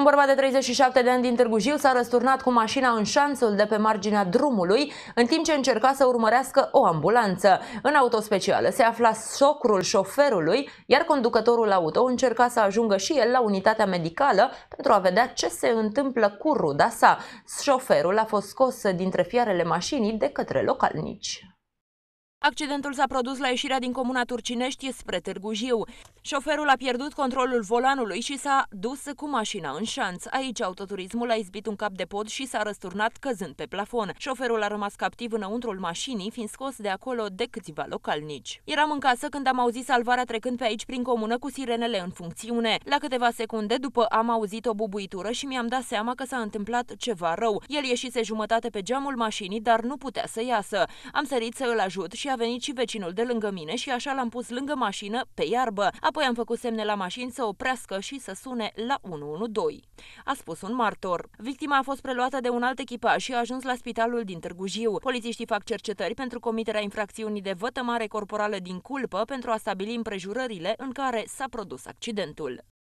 Un bărbat de 37 de ani din Târgu Jiu s-a răsturnat cu mașina în șanțul de pe marginea drumului, în timp ce încerca să urmărească o ambulanță. În autospecială se afla socrul șoferului, iar conducătorul auto încerca să ajungă și el la unitatea medicală pentru a vedea ce se întâmplă cu ruda sa. Șoferul a fost scos dintre fiarele mașinii de către localnici. Accidentul s-a produs la ieșirea din comuna Turcinești spre Târgu Jiu. Șoferul a pierdut controlul volanului și s-a dus cu mașina în șanț. Aici autoturismul a izbit un cap de pod și s-a răsturnat căzând pe plafon. Șoferul a rămas captiv înăuntrul mașinii, fiind scos de acolo de câțiva localnici. Eram în casă când am auzit salvarea trecând pe aici prin comună cu sirenele în funcțiune. La câteva secunde după am auzit o bubuitură și mi-am dat seama că s-a întâmplat ceva rău. El ieșise jumătate pe geamul mașinii, dar nu putea să iasă. Am sărit să îl ajut și a venit și vecinul de lângă mine și așa l-am pus lângă mașină, pe iarbă. Apoi am făcut semne la mașini să oprească și să sune la 112. A spus un martor. Victima a fost preluată de un alt echipaj și a ajuns la spitalul din Târgu Jiu. Polițiștii fac cercetări pentru comiterea infracțiunii de vătămare corporală din culpă pentru a stabili împrejurările în care s-a produs accidentul.